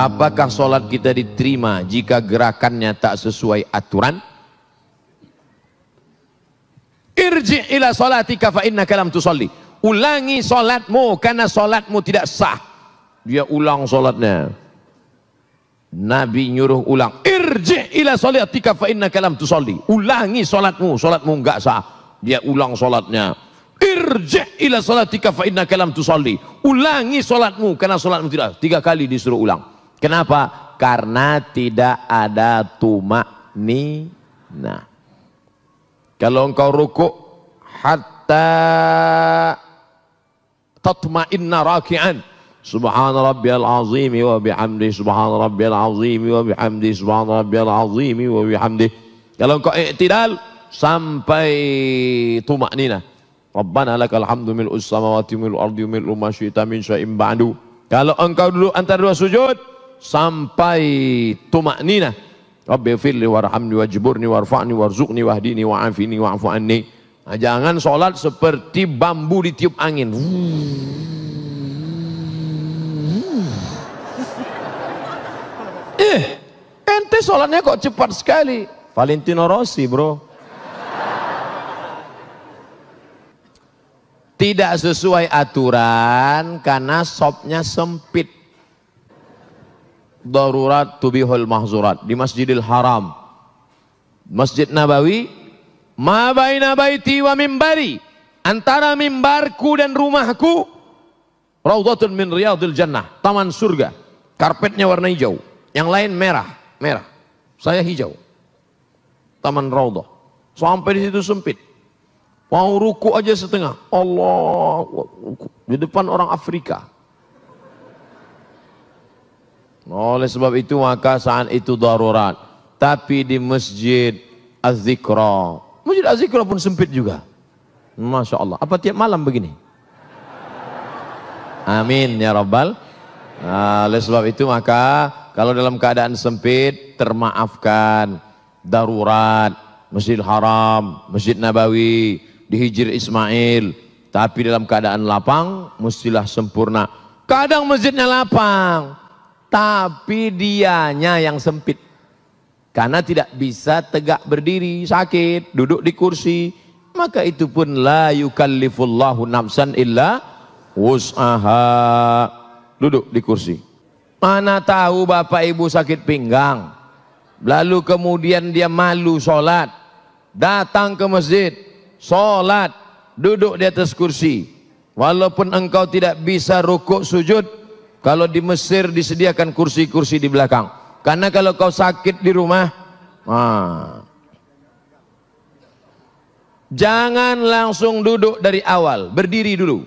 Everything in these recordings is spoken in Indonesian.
Apakah sholat kita diterima jika gerakannya tak sesuai aturan? Irji ila solatika fa innaka lam tusalli. Ulangi sholatmu karena sholatmu tidak sah. Dia ulang sholatnya. Nabi nyuruh ulang. Irji ila solatika fa innaka lam tusalli. Ulangi sholatmu. Sholatmu enggak sah. Dia ulang sholatnya. Irji ila solatika fa innaka lam tusalli. Ulangi sholatmu karena sholatmu tidak tiga kali disuruh ulang. Kenapa? Karena tidak ada tumak nina. Kalau engkau ruku hatta tatma'inna raki'an. سبحان ربي العظيم وبحمده سبحان ربي العظيم وبحمده سبحان ربي العظيم وبحمده kalau engkau iktidal sampai tumak nina Rabbana lakal hamdu mil'us samawati mil'u ardi mil'u min syai'in ba'du kalau engkau dulu antara dua sujud sampai tumak nina. Rabbi firli warhamni wajiburni warfa'ni warzuqni wahdini wa'afini wa'afu'anni. Nah, jangan sholat seperti bambu ditiup angin. Eh, ente sholatnya kok cepat sekali. Valentino Rossi bro. Tidak sesuai aturan karena sopnya sempit darurat tubihul mahzurat di Masjidil Haram. Masjid Nabawi ma baina baiti wa mimbari antara mimbarku dan rumahku raudhatun min riyadil jannah, taman surga. Karpetnya warna hijau, yang lain merah, merah. Saya hijau. Taman raudhah. Sampai di situ sempit. Mau ruku aja setengah. Allah di depan orang Afrika. Oleh sebab itu maka saat itu darurat. Tapi di masjid Az-Zikra. Masjid Az-Zikra pun sempit juga. Masya Allah. Apa tiap malam begini? Amin ya Rabbal. Nah, oleh sebab itu maka kalau dalam keadaan sempit termaafkan darurat Masjid Haram, Masjid Nabawi, di Hijir Ismail. Tapi dalam keadaan lapang mestilah sempurna. Kadang masjidnya lapang, tapi dianya yang sempit. Karena tidak bisa tegak berdiri, sakit, duduk di kursi. Maka itu pun la yukallifullahu nafsan illa wus'aha. Duduk di kursi. Mana tahu bapak ibu sakit pinggang. Lalu kemudian dia malu sholat. Datang ke masjid. Sholat. Duduk di atas kursi. Walaupun engkau tidak bisa rukuk sujud kalau di Mesir disediakan kursi-kursi di belakang. Karena kalau kau sakit di rumah, ah, jangan langsung duduk dari awal, berdiri dulu.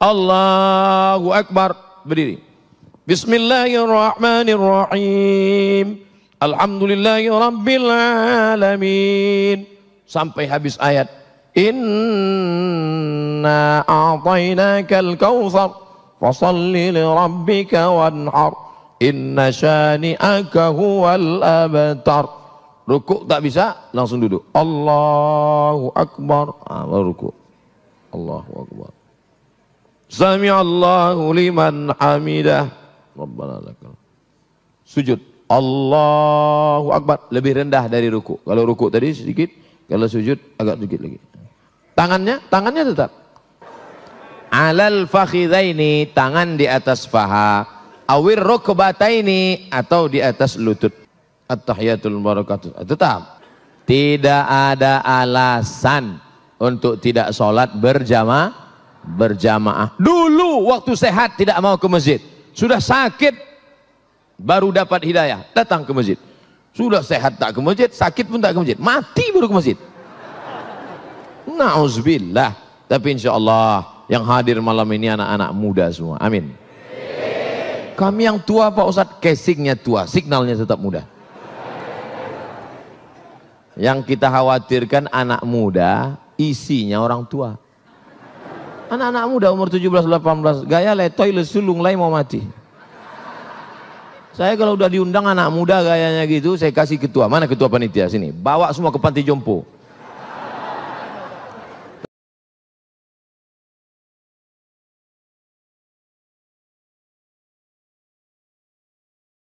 Allahu Akbar, berdiri. Bismillahirrahmanirrahim. Alhamdulillahirrabbilalamin. Sampai habis ayat. Inna a'tainakal kawthar li rabbika wanhar inna syani'aka huwal abtar rukuk tak bisa langsung duduk Allahu akbar ah, baru rukuk Allahu akbar SamiAllahu liman hamidah Rabbana lakal sujud Allahu akbar lebih rendah dari rukuk kalau rukuk tadi sedikit kalau sujud agak sedikit lagi tangannya tangannya tetap alal fakhidaini tangan di atas faha awir rukbataini atau di atas lutut at-tahiyatul barakatuh tetap tidak ada alasan untuk tidak sholat berjamaah berjamaah dulu waktu sehat tidak mau ke masjid sudah sakit baru dapat hidayah datang ke masjid sudah sehat tak ke masjid sakit pun tak ke masjid mati baru ke masjid Nauzubillah tapi insyaallah yang hadir malam ini anak-anak muda semua. Amin. Kami yang tua Pak Ustadz, casingnya tua, signalnya tetap muda. Yang kita khawatirkan anak muda, isinya orang tua. Anak-anak muda umur 17-18, gaya letoy lesulung lain mau mati. Saya kalau udah diundang anak muda gayanya gitu, saya kasih ketua. Mana ketua panitia? Sini. Bawa semua ke panti jompo.